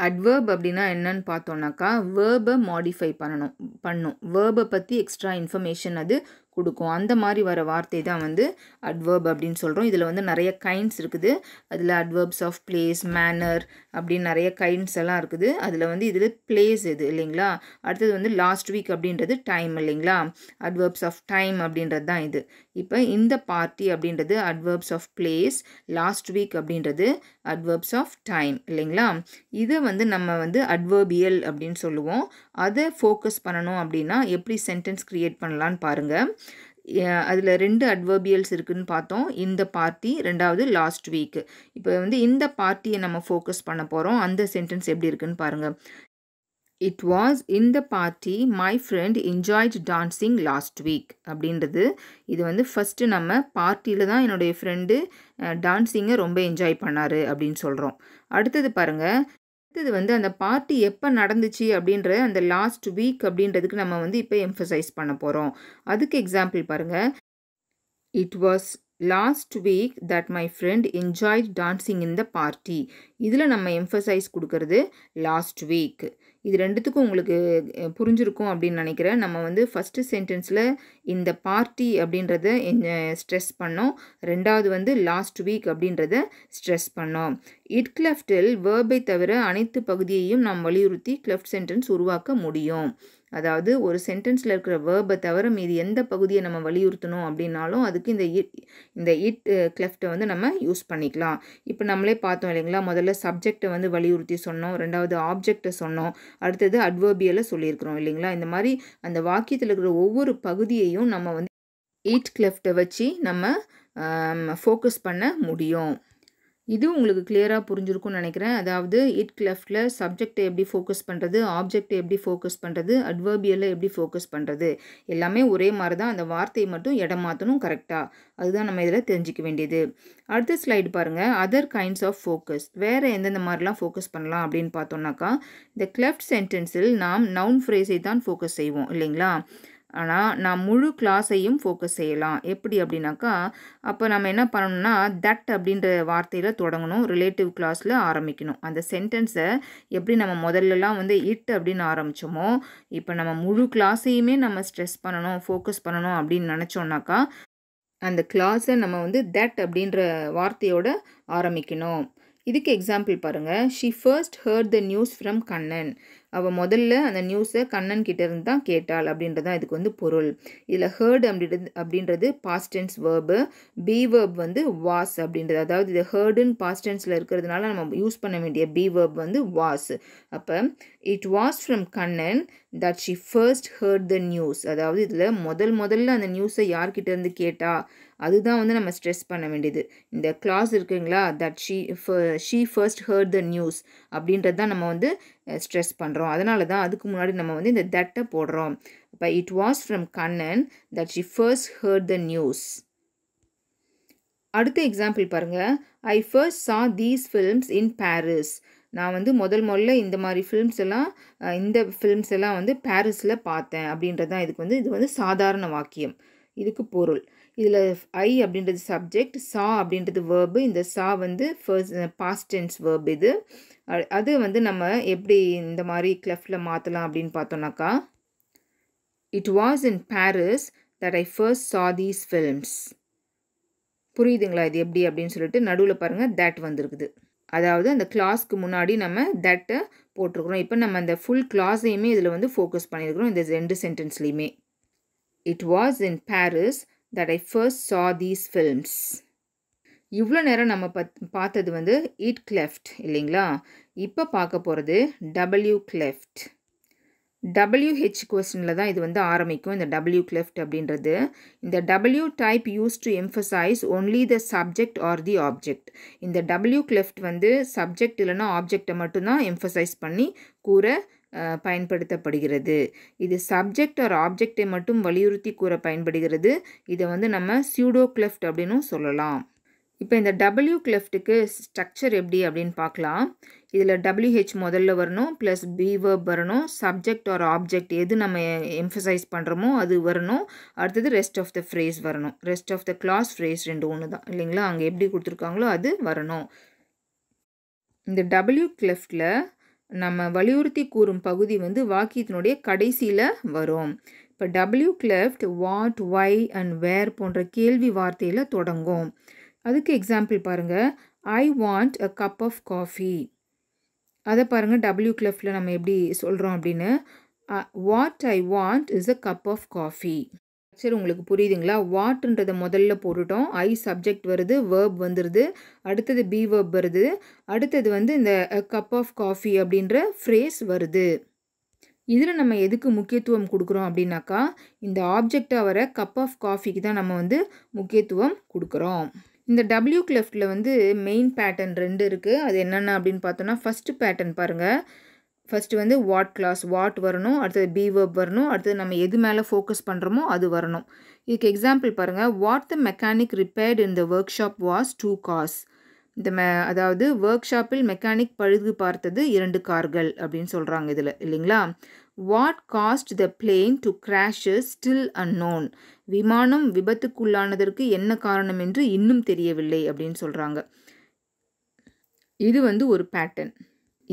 அட்வர்ப் அப்படின்னா என்னன்னு பார்த்தோன்னாக்கா வேர்பை மாடிஃபை பண்ணணும் பண்ணும் வேர்பை பற்றி எக்ஸ்ட்ரா இன்ஃபர்மேஷன் அது கொடுக்கும் அந்த மாதிரி வர வார்த்தை தான் வந்து அட்வர்ப் அப்படின்னு சொல்கிறோம் இதில் வந்து நிறைய கைண்ட்ஸ் இருக்குது அதில் அட்வர்ப்ஸ் ஆஃப் பிளேஸ் மேனர் அப்படின்னு நிறைய கைண்ட்ஸ் எல்லாம் இருக்குது அதில் வந்து இதில் பிளேஸ் இது இல்லைங்களா அடுத்தது வந்து லாஸ்ட் வீக் அப்படின்றது டைம் இல்லைங்களா அட்வர்ப்ஸ் ஆஃப் டைம் அப்படின்றது தான் இது இப்போ இந்த பார்ட்டி அப்படின்றது adverbs of place last week அப்படின்றது அட்வர்ப்ஸ் ஆஃப் டைம் இல்லைங்களா இதை வந்து நம்ம வந்து அட்வர்பியல் அப்படின்னு சொல்லுவோம் அதை ஃபோக்கஸ் பண்ணணும் அப்படின்னா எப்படி சென்டென்ஸ் க்ரியேட் பண்ணலான்னு பாருங்கள் அதில் ரெண்டு அட்வர்பியல்ஸ் இருக்குதுன்னு பார்த்தோம் இந்த பார்ட்டி ரெண்டாவது லாஸ்ட் வீக் இப்போ வந்து இந்த பார்ட்டியை நம்ம ஃபோக்கஸ் பண்ண போகிறோம் அந்த சென்டென்ஸ் எப்படி இருக்குன்னு பாருங்கள் இட் வாஸ் இந்த party my friend enjoyed dancing last week அப்படின்றது இது வந்து ஃபஸ்ட்டு நம்ம பார்ட்டியில் தான் என்னுடைய ஃப்ரெண்டு டான்ஸிங்கை ரொம்ப என்ஜாய் பண்ணார் அப்படின்னு சொல்கிறோம் அடுத்தது பாருங்கள் அடுத்தது வந்து அந்த பார்ட்டி எப்போ நடந்துச்சு அப்படின்ற அந்த லாஸ்ட் வீக் அப்படின்றதுக்கு நம்ம வந்து இப்போ எம்ஃபசைஸ் பண்ண போகிறோம் அதுக்கு எக்ஸாம்பிள் பாருங்கள் it was last week that my friend enjoy dancing in the party இதில் நம்ம எம்ஃபசைஸ் கொடுக்கறது லாஸ்ட் வீக் இது ரெண்டுத்துக்கும் உங்களுக்கு புரிஞ்சிருக்கும் அப்படின்னு நினைக்கிறேன் நம்ம வந்து ஃபஸ்ட்டு சென்டென்ஸில் இந்த பார்ட்டி அப்படின்றத ஸ்ட்ரெஸ் பண்ணோம் ரெண்டாவது வந்து லாஸ்ட் வீக் அப்படின்றத ஸ்ட்ரெஸ் பண்ணோம் இட் கிளெஃப்டில் வேர்பை தவிர அனைத்து பகுதியையும் நாம் வலியுறுத்தி கிளெஃப்ட் சென்டென்ஸ் உருவாக்க முடியும் அதாவது ஒரு சென்டென்ஸில் இருக்கிற வேர்பை தவிர மீது எந்த பகுதியை நம்ம வலியுறுத்தணும் அப்படின்னாலும் அதுக்கு இந்த இட் இந்த இட் கிளெஃப்டை வந்து நம்ம யூஸ் பண்ணிக்கலாம் இப்போ நம்மளே பார்த்தோம் இல்லைங்களா முதல்ல சப்ஜெக்டை வந்து வலியுறுத்தி சொன்னோம் ரெண்டாவது ஆப்ஜெக்டை சொன்னோம் அடுத்தது அட்வர்பியலை சொல்லியிருக்கிறோம் இல்லைங்களா இந்த மாதிரி அந்த வாக்கியத்தில் இருக்கிற ஒவ்வொரு பகுதியையும் நம்ம வந்து இட் கிளெஃப்ட்டை வச்சு நம்ம ஃபோக்கஸ் பண்ண முடியும் இது உங்களுக்கு கிளியராக புரிஞ்சிருக்கும்னு நினைக்கிறேன் அதாவது இட் கிளஃப்டில் சப்ஜெக்டை எப்படி ஃபோக்கஸ் பண்ணுறது ஆப்ஜெக்டை எப்படி ஃபோக்கஸ் பண்ணுறது அட்வர்பியலை எப்படி ஃபோக்கஸ் பண்ணுறது எல்லாமே ஒரே மாதிரி தான் அந்த வார்த்தையை மட்டும் இடம் மாற்றணும் கரெக்டாக அதுதான் நம்ம இதில் தெரிஞ்சிக்க வேண்டியது அடுத்த ஸ்லைடு பாருங்கள் அதர் கைண்ட்ஸ் ஆஃப் ஃபோக்கஸ் வேறு எந்தெந்த மாதிரிலாம் ஃபோக்கஸ் பண்ணலாம் அப்படின்னு பார்த்தோன்னாக்கா இந்த கிளெஃப்ட் சென்டென்ஸில் நாம் நவுன் ஃப்ரேஸை தான் ஃபோக்கஸ் செய்வோம் இல்லைங்களா ஆனால் நான் முழு கிளாஸையும் ஃபோக்கஸ் செய்யலாம் எப்படி அப்படின்னாக்கா அப்போ நம்ம என்ன பண்ணணும்னா தட் அப்படின்ற வார்த்தையில் தொடங்கணும் ரிலேட்டிவ் கிளாஸில் ஆரம்பிக்கணும் அந்த சென்டென்ஸை எப்படி நம்ம முதல்லலாம் வந்து இட் அப்படின்னு ஆரம்பித்தோமோ இப்போ நம்ம முழு கிளாஸையுமே நம்ம ஸ்ட்ரெஸ் பண்ணணும் ஃபோக்கஸ் பண்ணணும் அப்படின்னு நினச்சோன்னாக்கா அந்த கிளாஸை நம்ம வந்து தட் அப்படின்ற வார்த்தையோட ஆரம்பிக்கணும் இதுக்கு எக்ஸாம்பிள் பாருங்கள் she first heard the news from Kannan அவள் முதல்ல அந்த நியூஸை கண்ணன் கிட்டேருந்து தான் கேட்டாள் அப்படின்றதான் இதுக்கு வந்து பொருள் இதில் ஹேர்டு அப்படின்றது அப்படின்றது பாஸ்டென்ஸ் வேர்பு பி வேர்ப் வந்து வாஸ் அப்படின்றது அதாவது இது ஹேர்டுன்னு பாஸ்டென்ஸில் இருக்கிறதுனால நம்ம யூஸ் பண்ண வேண்டிய பி வேர்ப் வந்து வாஸ் அப்போ it was from Kannan that she first heard the news அதாவது இதில் முதல் முதல்ல அந்த நியூஸை யார்கிட்டேருந்து கேட்டா அதுதான் வந்து நம்ம ஸ்ட்ரெஸ் பண்ண வேண்டியது இந்த கிளாஸ் இருக்குங்களா that she she first heard the news அப்படின்றது தான் நம்ம வந்து ஸ்ட்ரெஸ் பண்ணுறோம் அதனால தான் அதுக்கு முன்னாடி நம்ம வந்து இந்த தட்டை போடுறோம் இப்போ it was from Kannan that she first heard the news அடுத்த எக்ஸாம்பிள் பாருங்கள் I first saw these films in Paris நான் வந்து முதல் முதல்ல இந்த மாதிரி ஃபிலிம்ஸ் எல்லாம் இந்த ஃபிலிம்ஸ் எல்லாம் வந்து பாரிஸில் பார்த்தேன் அப்படின்றது தான் இதுக்கு வந்து இது வந்து சாதாரண வாக்கியம் இதுக்கு பொருள் இதில் ஐ அப்படின்றது சப்ஜெக்ட் சா அப்படின்றது வேர்பு இந்த சா வந்து ஃபர்ஸ்ட் பாஸ்ட் டென்ஸ் வேர்ப் இது அது வந்து நம்ம எப்படி இந்த மாதிரி கிளஃப்டில் மாற்றலாம் அப்படின்னு பார்த்தோன்னாக்கா it was in Paris that I first saw these films புரியுதுங்களா இது எப்படி அப்படின்னு சொல்லிட்டு நடுவில் பாருங்கள் தட் வந்துருக்குது அதாவது அந்த கிளாஸ்க்கு முன்னாடி நம்ம தட்டை போட்டிருக்கிறோம் இப்போ நம்ம அந்த ஃபுல் கிளாஸையுமே இதில் வந்து ஃபோக்கஸ் பண்ணியிருக்கிறோம் இந்த ரெண்டு சென்டென்ஸ்லேயுமே it was in Paris that I first saw these films இவ்வளோ நேரம் நம்ம பத் பார்த்தது வந்து இட் கிளெஃப்ட் இல்லைங்களா இப்போ பார்க்க போகிறது டபிள்யூ கிளெஃப்ட் டபிள்யூஹெச் கொஸ்டினில் தான் இது வந்து ஆரம்பிக்கும் இந்த டபிள்யூ கிளெஃப்ட் அப்படின்றது இந்த W type use to emphasise only the subject or the object இந்த டபிள்யூ கிளெஃப்ட் வந்து சப்ஜெக்ட் இல்லைனா ஆப்ஜெக்டை மட்டும்தான் எம்ஃபசைஸ் பண்ணி கூற பயன்படுத்தப்படுகிறது இது சப்ஜெக்ட் ஆர் ஆப்ஜெக்டை மட்டும் வலியுறுத்தி கூற பயன்படுகிறது இதை வந்து நம்ம சியூடோ கிளெஃப்ட் அப்படின்னும் சொல்லலாம் இப்போ இந்த டபிள்யூ கிளெஃப்ட்டுக்கு ஸ்ட்ரக்சர் எப்படி அப்படின்னு பார்க்கலாம் இதில் டபிள்யூஹெச் முதல்ல வரணும் ப்ளஸ் பிவர்ப் வரணும் சப்ஜெக்ட் ஆர் ஆப்ஜெக்ட் எது நம்ம எம்ஃபசைஸ் பண்ணுறோமோ அது வரணும் அடுத்தது ரெஸ்ட் ஆஃப் த ஃப்ரேஸ் வரணும் rest of the clause phrase ரெண்டு ஒன்று தான் இல்லைங்களா அங்கே எப்படி கொடுத்துருக்காங்களோ அது வரணும் இந்த டபிள்யூ கிளெஃப்டில் நம்ம வலியுறுத்தி கூறும் பகுதி வந்து வாக்கியத்தினுடைய கடைசியில் வரும் இப்போ W cleft what why and where போன்ற கேள்வி வார்த்தையில் தொடங்கும் அதுக்கு எக்ஸாம்பிள் பாருங்கள் I want a cup of coffee அதை பாருங்கள் டபிள்யூ கிளெஃப்டில் நம்ம எப்படி சொல்கிறோம் அப்படின்னு what I want is a cup of coffee சரி உங்களுக்கு புரியுதுங்களா வாட்ன்றதை முதல்ல போட்டுட்டோம் ஐ சப்ஜெக்ட் வருது வேர்ப் வந்துடுது அடுத்தது பி வேர்ப் வருது அடுத்தது வந்து இந்த கப் ஆஃப் காஃபி அப்படின்ற ஃப்ரேஸ் வருது இதில் நம்ம எதுக்கு முக்கியத்துவம் கொடுக்குறோம் அப்படின்னாக்கா இந்த ஆப்ஜெக்டாக வர கப் ஆஃப் காஃபிக்கு தான் நம்ம வந்து முக்கியத்துவம் கொடுக்குறோம் இந்த டபிள்யூ கிளெஃப்டில் வந்து மெயின் பேட்டர்ன் ரெண்டு இருக்குது அது என்னென்ன அப்படின்னு பார்த்தோன்னா ஃபஸ்ட்டு பேட்டர்ன் பாருங்கள் ஃபஸ்ட்டு வந்து வாட் கிளாஸ் வாட் வரணும் அடுத்தது பிவர்ப் வரணும் அடுத்தது நம்ம எது மேலே ஃபோக்கஸ் பண்ணுறோமோ அது வரணும் இதுக்கு எக்ஸாம்பிள் பாருங்கள் what the mechanic repaired in the workshop was two cars இந்த மெ அதாவது ஒர்க் ஷாப்பில் மெக்கானிக் பழுது பார்த்தது இரண்டு கார்கள் அப்படின்னு சொல்கிறாங்க இதில் இல்லைங்களா what caused the plane to crash is still unknown விமானம் விபத்துக்குள்ளானதற்கு என்ன காரணம் என்று இன்னும் தெரியவில்லை அப்படின்னு சொல்கிறாங்க இது வந்து ஒரு பேட்டர்ன்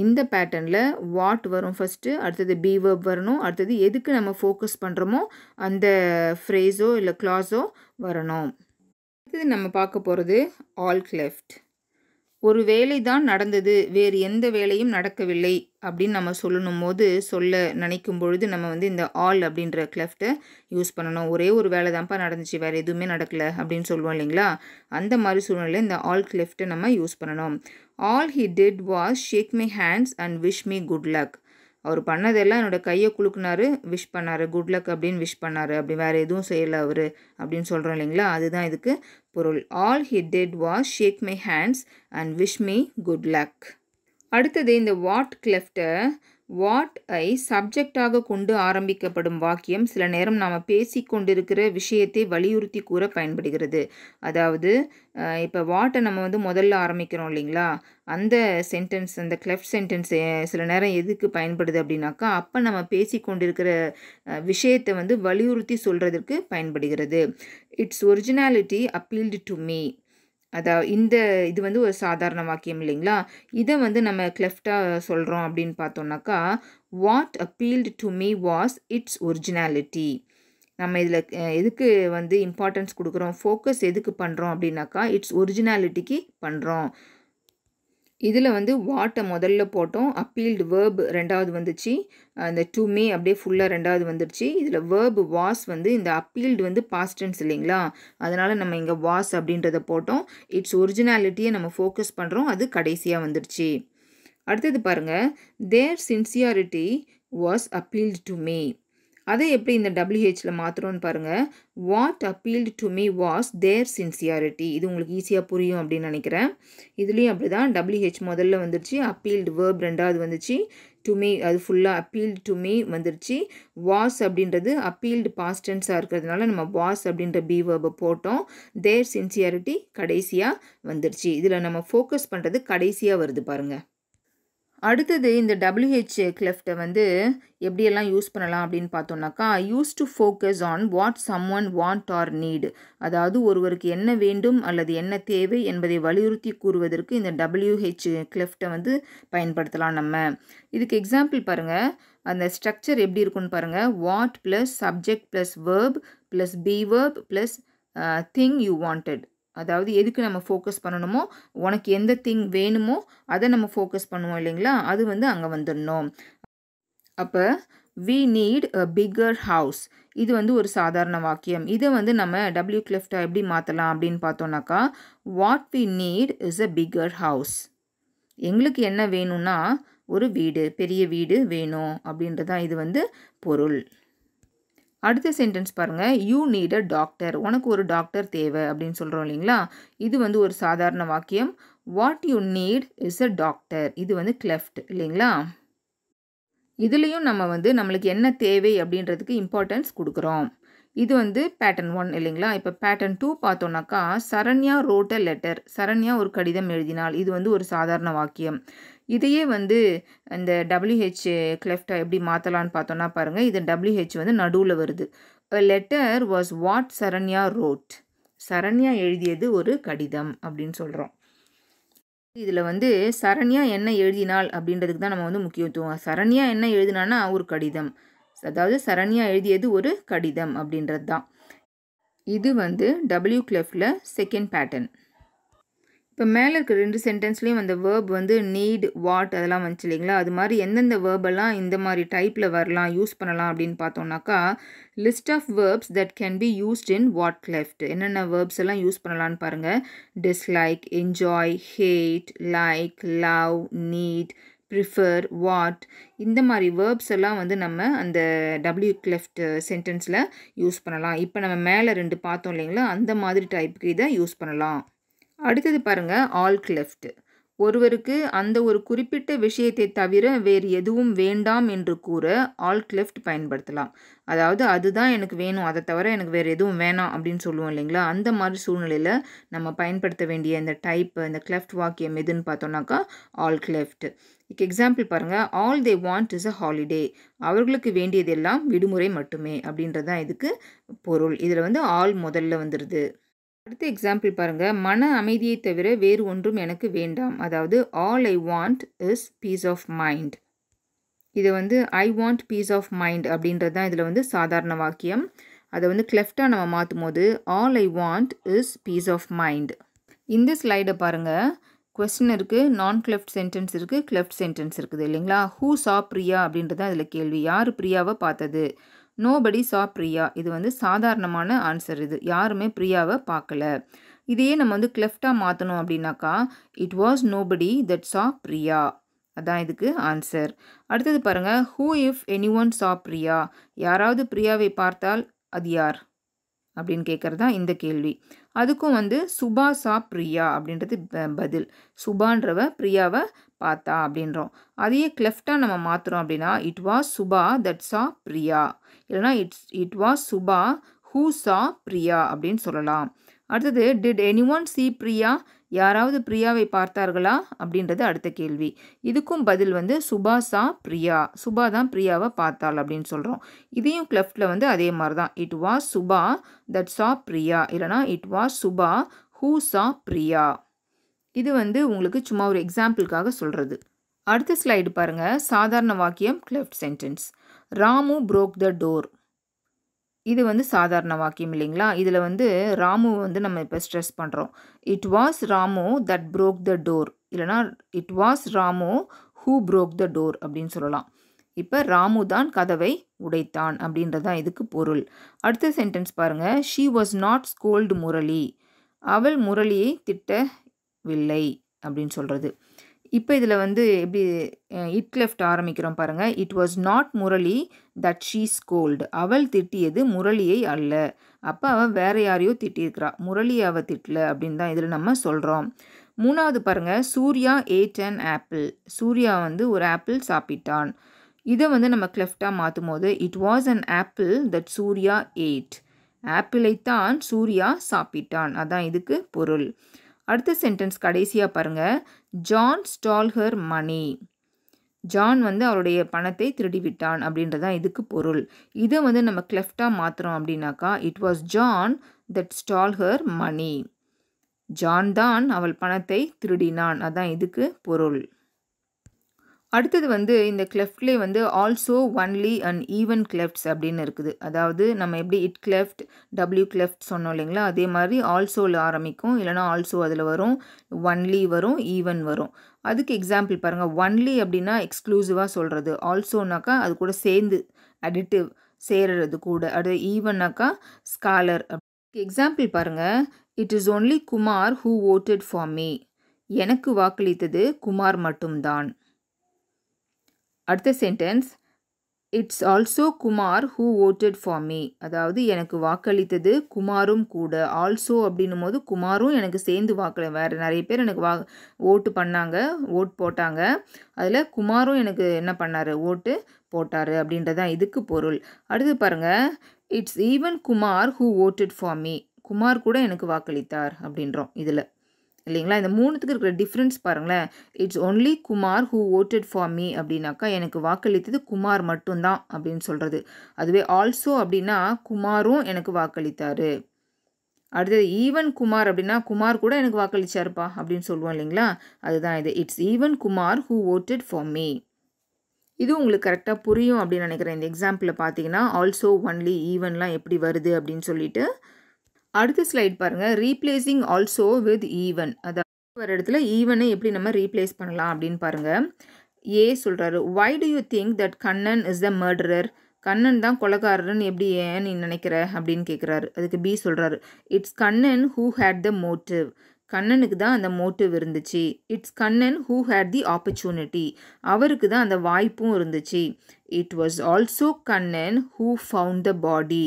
இந்த பேட்டர்னில் வாட் வரும் ஃபஸ்ட்டு அடுத்தது பிவர்ப் வரணும் அடுத்தது எதுக்கு நம்ம ஃபோக்கஸ் பண்ணுறோமோ அந்த ஃப்ரேஸோ இல்லை கிளாஸோ வரணும் அடுத்தது நம்ம பார்க்க போகிறது ஆல் கிளெஃப்ட் ஒரு வேலை தான் நடந்தது வேறு எந்த வேலையும் நடக்கவில்லை அப்படின்னு நம்ம சொல்லணும் போது சொல்ல நினைக்கும் பொழுது நம்ம வந்து இந்த ஆல் அப்படின்ற கிளெஃப்ட்டை யூஸ் பண்ணணும் ஒரே ஒரு வேலை தான்ப்பா நடந்துச்சு வேறு எதுவுமே நடக்கலை அப்படின்னு சொல்லுவோம் இல்லைங்களா அந்த மாதிரி சூழ்நிலையில் இந்த ஆல் கிளெஃப்ட்டை நம்ம யூஸ் பண்ணணும் all he did was shake my hands and wish me good luck அவர் பண்ணதெல்லாம் என்னோட கையை குலுக்குனாரு விஷ் பண்ணார் குட் லக் அப்படின்னு விஷ் பண்ணார் அப்படி வேறு எதுவும் செய்யலை அவர் அப்படின்னு சொல்கிறோம் இல்லைங்களா அதுதான் இதுக்கு பொருள் all he did was shake my hands and wish me good luck அடுத்தது இந்த வாட் கிளெஃப்டை வாட் ஐ சப்ஜெக்டாக கொண்டு ஆரம்பிக்கப்படும் வாக்கியம் சில நேரம் நாம் பேசிக்கொண்டிருக்கிற விஷயத்தை வலியுறுத்தி கூற பயன்படுகிறது அதாவது இப்போ வாட்டை நம்ம வந்து முதல்ல ஆரம்பிக்கிறோம் இல்லைங்களா அந்த சென்டென்ஸ் அந்த கிளெஃப்ட் சென்டென்ஸ் சில நேரம் எதுக்கு பயன்படுது அப்படின்னாக்கா அப்போ நம்ம பேசி கொண்டிருக்கிற விஷயத்தை வந்து வலியுறுத்தி சொல்கிறதுக்கு பயன்படுகிறது it's originality appealed to me அதாவது இந்த இது வந்து ஒரு சாதாரண வாக்கியம் இல்லைங்களா இதை வந்து நம்ம கிளெஃப்டாக சொல்கிறோம் அப்படின்னு பார்த்தோம்னாக்கா what appealed to me was its originality நம்ம இதில் எதுக்கு வந்து இம்பார்ட்டன்ஸ் கொடுக்குறோம் ஃபோக்கஸ் எதுக்கு பண்ணுறோம் அப்படின்னாக்கா இட்ஸ் ஒரிஜினாலிட்டிக்கு பண்ணுறோம் இதில் வந்து வாட்டை முதல்ல போட்டோம் அப்பீல்டு வேர்பு ரெண்டாவது வந்துச்சு அந்த டு மே அப்படியே ஃபுல்லாக ரெண்டாவது வந்துருச்சு இதில் வேர்பு வாஸ் வந்து இந்த அப்பீல்டு வந்து பாஸ்டன்ஸ் இல்லைங்களா அதனால் நம்ம இங்கே வாஸ் அப்படின்றத போட்டோம் இட்ஸ் ஒரிஜினாலிட்டியை நம்ம ஃபோக்கஸ் பண்ணுறோம் அது கடைசியாக வந்துடுச்சு அடுத்தது பாருங்கள் their sincerity was appealed to me அதை எப்படி இந்த டபிள்யூஹெச்சில் மாற்றுறோம்னு பாருங்கள் what appealed to me was their sincerity இது உங்களுக்கு ஈஸியாக புரியும் அப்படின்னு நினைக்கிறேன் இதுலேயும் அப்படி தான் டபிள்யூஹெச் முதல்ல வந்துருச்சு அப்பீல்டு வேர்ப் ரெண்டாவது வந்துச்சு டு மீ அது ஃபுல்லாக அப்பீல்டு டு மீ வந்துருச்சு வாஸ் அப்படின்றது அப்பீல்டு பாஸ்டன்ஸாக இருக்கிறதுனால நம்ம வாஸ் அப்படின்ற பி வேர்பை போட்டோம் தேர் சின்சியாரிட்டி கடைசியாக வந்துருச்சு இதில் நம்ம ஃபோக்கஸ் பண்ணுறது கடைசியாக வருது பாருங்கள் அடுத்தது இந்த டபிள்யூஹெச் கிளெஃப்ட்டை வந்து எப்படியெல்லாம் யூஸ் பண்ணலாம் அப்படின்னு பார்த்தோம்னாக்கா use to focus on what someone want or need அதாவது ஒருவருக்கு என்ன வேண்டும் அல்லது என்ன தேவை என்பதை வலியுறுத்தி கூறுவதற்கு இந்த டபிள்யூஹெச் கிளெஃப்டை வந்து பயன்படுத்தலாம் நம்ம இதுக்கு எக்ஸாம்பிள் பாருங்கள் அந்த ஸ்ட்ரக்சர் எப்படி இருக்குன்னு பாருங்கள் what plus subject plus verb plus be verb plus thing you wanted அதாவது எதுக்கு நம்ம ஃபோக்கஸ் பண்ணணுமோ உனக்கு எந்த திங் வேணுமோ அதை நம்ம ஃபோக்கஸ் பண்ணுவோம் இல்லைங்களா அது வந்து அங்கே வந்துடணும் அப்போ we need a bigger house இது வந்து ஒரு சாதாரண வாக்கியம் இதை வந்து நம்ம டபிள்யூ கிளிஃப்டா எப்படி மாற்றலாம் அப்படின்னு பார்த்தோம்னாக்கா what we need is a bigger house எங்களுக்கு என்ன வேணும்னா ஒரு வீடு பெரிய வீடு வேணும் அப்படின்றதான் இது வந்து பொருள் அடுத்த சென்டென்ஸ் பாருங்கள் யூ நீட் அ டாக்டர் உனக்கு ஒரு டாக்டர் தேவை அப்படின்னு சொல்கிறோம் இல்லைங்களா இது வந்து ஒரு சாதாரண வாக்கியம் what you need is a doctor இது வந்து கிளெஃப்ட் இல்லைங்களா இதுலேயும் நம்ம வந்து நம்மளுக்கு என்ன தேவை அப்படின்றதுக்கு இம்பார்ட்டன்ஸ் கொடுக்குறோம் இது வந்து பேட்டர்ன் ஒன் இல்லைங்களா இப்போ பேட்டர்ன் டூ பார்த்தோன்னாக்கா சரண்யா ரோட்ட லெட்டர் சரண்யா ஒரு கடிதம் எழுதினால் இது வந்து ஒரு சாதாரண வாக்கியம் இதையே வந்து இந்த டபிள்யூஹெச் கிளெஃப்டை எப்படி மாற்றலான்னு பார்த்தோன்னா பாருங்கள் இது டபிள்யூஹெச் வந்து நடுவில் வருது letter was what Saranya wrote Saranya எழுதியது ஒரு கடிதம் அப்படின்னு சொல்கிறோம் இதில் வந்து சரண்யா என்ன எழுதினாள் அப்படின்றதுக்கு தான் நம்ம வந்து முக்கியத்துவம் சரண்யா என்ன எழுதினான்னா ஒரு கடிதம் அதாவது சரண்யா எழுதியது ஒரு கடிதம் அப்படின்றது தான் இது வந்து டபிள்யூ கிளெஃப்டில் செகண்ட் பேட்டர்ன் இப்போ மேலே இருக்கிற ரெண்டு சென்டென்ஸ்லேயும் அந்த வேர்ப் வந்து நீட் வாட் அதெல்லாம் வந்துச்சு இல்லைங்களா அது மாதிரி எந்தெந்த வேர்பெல்லாம் இந்த மாதிரி டைப்பில் வரலாம் யூஸ் பண்ணலாம் அப்படின்னு பார்த்தோம்னாக்கா list of verbs that can be used in what cleft என்னென்ன வேர்ப்ஸ் எல்லாம் யூஸ் பண்ணலான்னு பாருங்கள் dislike enjoy hate like love need prefer what இந்த மாதிரி வேர்ப்ஸ் எல்லாம் வந்து நம்ம அந்த டபிள்யூ கிளெஃப்ட் சென்டென்ஸில் யூஸ் பண்ணலாம் இப்போ நம்ம மேலே ரெண்டு பார்த்தோம் இல்லைங்களா அந்த மாதிரி டைப்புக்கு இதை யூஸ் பண்ணலாம் அடுத்தது பாருங்கள் ஆல் கிளெஃப்ட் ஒருவருக்கு அந்த ஒரு குறிப்பிட்ட விஷயத்தை தவிர வேறு எதுவும் வேண்டாம் என்று கூற ஆல் கிளெஃப்ட் பயன்படுத்தலாம் அதாவது அதுதான் எனக்கு வேணும் அதை தவிர எனக்கு வேறு எதுவும் வேணாம் அப்படின்னு சொல்லுவோம் இல்லைங்களா அந்த மாதிரி சூழ்நிலையில் நம்ம பயன்படுத்த வேண்டிய இந்த டைப் இந்த கிளெஃப்ட் வாக்கியம் எதுன்னு பார்த்தோன்னாக்கா ஆல் கிளெஃப்ட் இதுக்கு எக்ஸாம்பிள் பாருங்கள் all they want is a holiday அவர்களுக்கு வேண்டியதெல்லாம் விடுமுறை மட்டுமே அப்படின்றது தான் இதுக்கு பொருள் இதில் வந்து ஆல் முதல்ல வந்துடுது அடுத்த எக்ஸாம்பிள் பாருங்கள் மன அமைதியை தவிர வேறு ஒன்றும் எனக்கு வேண்டாம் அதாவது all I want is peace of mind இதை வந்து I want peace of mind அப்படின்றது தான் இதில் வந்து சாதாரண வாக்கியம் அதை வந்து கிளெஃப்டாக நம்ம மாற்றும் போது all I want is peace of mind இந்த ஸ்லைடை பாருங்கள் கொஸ்டின் இருக்குது நான் கிளெஃப்ட் சென்டென்ஸ் இருக்குது கிளெஃப்ட் சென்டென்ஸ் இருக்குது இல்லைங்களா ஹூ சா பிரியா அப்படின்றது அதில் கேள்வி யார் பிரியாவை பார்த்தது நோபடி சா பிரியா இது வந்து சாதாரணமான ஆன்சர் இது யாருமே பிரியாவை பார்க்கல இதையே நம்ம வந்து கிளெஃப்டாக மாற்றணும் அப்படின்னாக்கா it was nobody that saw Priya அதான் இதுக்கு ஆன்சர் அடுத்தது பாருங்கள் ஹூ இஃப் எனி ஒன் சா பிரியா யாராவது பிரியாவை பார்த்தால் அது யார் அப்படின்னு கேட்குறது தான் இந்த கேள்வி அதுக்கும் வந்து சுபா சா பிரியா அப்படின்றது பதில் சுபான்றவ பிரியாவை பார்த்தா அப்படின்றோம் அதையே கிளெஃப்டாக நம்ம மாற்றுறோம் அப்படின்னா it was Subha that saw Priya இல்லைனா it's it was Subha who saw Priya அப்படின்னு சொல்லலாம் அடுத்தது did anyone see Priya யாராவது பிரியாவை பார்த்தார்களா அப்படின்றது அடுத்த கேள்வி இதுக்கும் பதில் வந்து சுபாசா பிரியா சுபா தான் பிரியாவை பார்த்தாள் அப்படின்னு சொல்கிறோம் இதையும் கிளப்டில் வந்து அதே மாதிரி தான் it was Subha that saw Priya இல்லைனா it was Subha who saw Priya இது வந்து உங்களுக்கு சும்மா ஒரு எக்ஸாம்பிளுக்காக சொல்கிறது அடுத்த ஸ்லைடு பாருங்கள் சாதாரண வாக்கியம் cleft sentence Ramu broke the door இது வந்து சாதாரண வாக்கியம் இல்லைங்களா இதில் வந்து ராமு வந்து நம்ம இப்போ ஸ்ட்ரெஸ் பண்ணுறோம் it was Ramu that broke the door இல்லைனா it was Ramu who broke the door அப்படின்னு சொல்லலாம் இப்போ ராமு தான் கதவை உடைத்தான் அப்படின்றதான் இதுக்கு பொருள் அடுத்த சென்டென்ஸ் பாருங்கள் she was not scold Murali அவள் முரளியை திட்டவில்லை அப்படின்னு சொல்கிறது இப்போ இதில் வந்து எப்படி இட் லெஃப்ட் ஆரம்பிக்கிறோம் பாருங்கள் it was not Murali that she scolded அவள் திட்டியது முரளியை அல்ல அப்போ அவள் வேற யாரையோ திட்டியிருக்கிறா முரளி அவள் திட்டல அப்படின்னு தான் இதில் நம்ம சொல்கிறோம் மூணாவது பாருங்கள் Surya ate an apple Surya வந்து ஒரு ஆப்பிள் சாப்பிட்டான் இதை வந்து நம்ம கிளெஃப்டாக மாற்றும் போது it was an apple that Surya ate ஆப்பிளைத்தான் சூர்யா சாப்பிட்டான் அதான் இதுக்கு பொருள் அடுத்த சென்டென்ஸ் கடைசியாக பாருங்கள் John stole her money John வந்து அவருடைய பணத்தை திருடிவிட்டான் அப்படின்றதான் இதுக்கு பொருள் இதை வந்து நம்ம கிளெஃப்டாக மாற்றுறோம் அப்படின்னாக்கா it was John that stole her money John தான் அவள் பணத்தை திருடினான் அதான் இதுக்கு பொருள் அடுத்தது வந்து இந்த கிளெஃப்ட்லேயே வந்து also only and even clefts அப்படின்னு இருக்குது அதாவது நம்ம எப்படி இட் கிளெஃப்ட் டபிள்யூ கிளெஃப்ட் சொன்னோம் இல்லைங்களா அதே மாதிரி ஆல்சோவில் ஆரம்பிக்கும் இல்லைனா ஆல்சோ அதில் வரும் ஒன்லி வரும் ஈவன் வரும் அதுக்கு எக்ஸாம்பிள் பாருங்கள் ஒன்லி அப்படின்னா எக்ஸ்க்ளூசிவாக சொல்கிறது ஆல்சோனாக்கா அது கூட சேர்ந்து அடிட்டிவ் சேர்றது கூட அது ஈவன்னாக்கா ஸ்காலர் எக்ஸாம்பிள் பாருங்கள் it is only Kumar who voted for me எனக்கு வாக்களித்தது குமார் மட்டும்தான் அடுத்த sentence it's also Kumar who voted for me அதாவது எனக்கு வாக்களித்தது குமாரும் கூட ஆல்சோ அப்படின்னும் போது குமாரும் எனக்கு சேர்ந்து வாக்களி வேறு நிறைய பேர் எனக்கு வா ஓட்டு பண்ணாங்க ஓட் போட்டாங்க அதில் குமாரும் எனக்கு என்ன பண்ணார் ஓட்டு போட்டார் அப்படின்றதான் இதுக்கு பொருள் அடுத்து பாருங்கள் it's even Kumar who voted for me Kumar கூட எனக்கு வாக்களித்தார் அப்படின்றோம் இதில் இல்லைங்களா இந்த மூணுத்துக்கு இருக்கிற டிஃப்ரென்ஸ் பாருங்களேன் it's only Kumar who voted for me அப்படின்னாக்கா எனக்கு வாக்களித்தது குமார் மட்டும்தான் அப்படின்னு சொல்கிறது அதுவே ஆல்சோ அப்படின்னா குமாரும் எனக்கு வாக்களித்தார் அடுத்தது ஈவன் குமார் அப்படின்னா குமார் கூட எனக்கு வாக்களிச்சாருப்பா அப்படின்னு சொல்லுவோம் இல்லைங்களா அதுதான் இது it's even Kumar who voted for me இது உங்களுக்கு கரெக்டாக புரியும் அப்படின்னு நினைக்கிறேன் இந்த எக்ஸாம்பிளில் பார்த்தீங்கன்னா ஆல்சோ ஒன்லி ஈவன்லாம் எப்படி வருது அப்படின்னு சொல்லிட்டு அடுத்த ஸ்லைட் பாருங்கள் ரீப்ளேஸிங் ஆல்சோ வித் ஈவன் அதாவது ஒரு இடத்துல ஈவனை எப்படி நம்ம ரீப்ளேஸ் பண்ணலாம் அப்படின்னு பாருங்கள் ஏ சொல்கிறாரு why do you think that Kannan is the murderer Kannan தான் கொலகாரர்னு எப்படி ஏன் நீ நினைக்கிற அப்படின்னு கேட்குறாரு அதுக்கு பி சொல்கிறாரு it's Kannan who had the motive கண்ணனுக்கு தான் அந்த மோட்டிவ் இருந்துச்சு it's Kannan who had the opportunity அவருக்கு தான் அந்த வாய்ப்பும் இருந்துச்சு it was also Kannan who found the body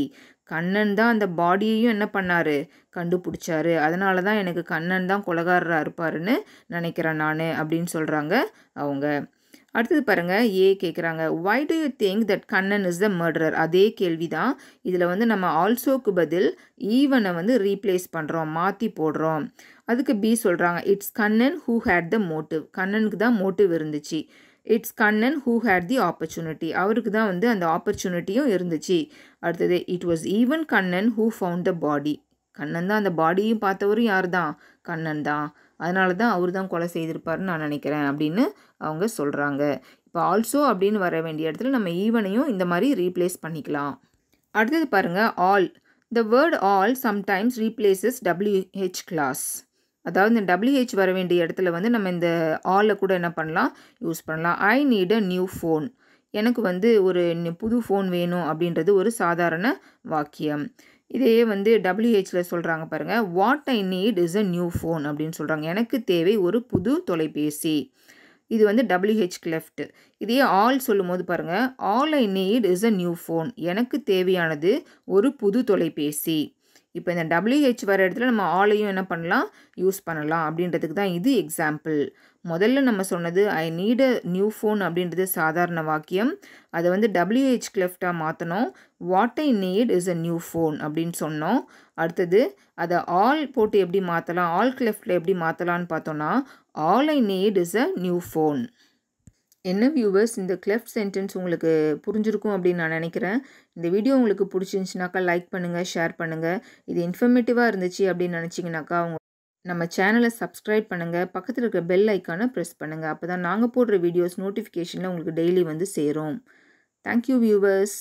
Kannan தான் அந்த பாடியையும் என்ன பண்ணார் கண்டுபிடிச்சாரு அதனால தான் எனக்கு கண்ணன் தான் கொலகாரராக இருப்பாருன்னு நினைக்கிறேன் நான் அப்படின்னு சொல்கிறாங்க அவங்க அடுத்தது பாருங்கள் ஏ கேட்குறாங்க why do you think that Kannan is the murderer அதே கேள்வி தான் இதில் வந்து நம்ம ஆல்சோக்கு பதில் ஈவனை வந்து ரீப்ளேஸ் பண்ணுறோம் மாற்றி போடுறோம் அதுக்கு பி சொல்கிறாங்க it's Kannan who had the motive கண்ணனுக்கு தான் மோட்டிவ் இருந்துச்சு it's Kannan who had the opportunity அவருக்கு தான் வந்து அந்த ஆப்பர்ச்சுனிட்டியும் இருந்துச்சு அடுத்தது it was even Kannan who found the body Kannan தான் அந்த பாடியும் பார்த்தவரும் யார் தான் கண்ணன் தான் அதனால தான் அவர் தான் கொலை செய்திருப்பாருன்னு நான் நினைக்கிறேன் அப்படின்னு அவங்க சொல்கிறாங்க இப்போ ஆல்சோ அப்படின்னு வர வேண்டிய இடத்துல நம்ம ஈவனையும் இந்த மாதிரி ரீப்ளேஸ் பண்ணிக்கலாம் அடுத்தது பாருங்கள் all the word all sometimes replaces WH clause அதாவது இந்த டபிள்யூஹெச் வர வேண்டிய இடத்துல வந்து நம்ம இந்த ஆலில் கூட என்ன பண்ணலாம் யூஸ் பண்ணலாம் I need a new phone எனக்கு வந்து ஒரு புது ஃபோன் வேணும் அப்படின்றது ஒரு சாதாரண வாக்கியம் இதையே வந்து டபிள்யூஹெச்சில் சொல்கிறாங்க பாருங்கள் what I need is a new phone அப்படின்னு சொல்கிறாங்க எனக்கு தேவை ஒரு புது தொலைபேசி இது வந்து டபிள்யூஹெச் கிளெஃப்ட் இதையே ஆல் சொல்லும்போது பாருங்கள் all I need is a new phone எனக்கு தேவையானது ஒரு புது தொலைபேசி இப்போ இந்த டபிள்யூஹெச் வர இடத்துல நம்ம ஆலையும் என்ன பண்ணலாம் யூஸ் பண்ணலாம் அப்படின்றதுக்கு தான் இது எக்ஸாம்பிள் முதல்ல நம்ம சொன்னது I need a new phone அப்படின்றது சாதாரண வாக்கியம் அதை வந்து டபிள்யூஹெச் கிளெஃப்டாக மாற்றணும் what I need is a new phone அப்படின்னு சொன்னோம் அடுத்தது அதை ஆல் போட்டு எப்படி மாற்றலாம் ஆல் கிளெஃப்டில் எப்படி மாற்றலான்னு பார்த்தோன்னா all I need is a new phone என்ன வியூவர்ஸ் இந்த கிளெஃப்ட் சென்டென்ஸ் உங்களுக்கு புரிஞ்சிருக்கும் அப்படின்னு நான் நினைக்கிறேன் இந்த வீடியோ உங்களுக்கு பிடிச்சிருந்துச்சுனாக்கா லைக் பண்ணுங்கள் ஷேர் பண்ணுங்கள் இது இன்ஃபர்மேட்டிவாக இருந்துச்சு அப்படின்னு நினச்சிங்கனாக்கா அவங்க நம்ம சேனலை சப்ஸ்கிரைப் பண்ணுங்கள் பக்கத்தில் இருக்கிற பெல் ஐக்கானை ப்ரெஸ் பண்ணுங்கள் அப்போ தான் நாங்கள் போடுற வீடியோஸ் நோட்டிஃபிகேஷனில் உங்களுக்கு டெய்லி வந்து சேரும் தேங்க்யூ வியூவர்ஸ்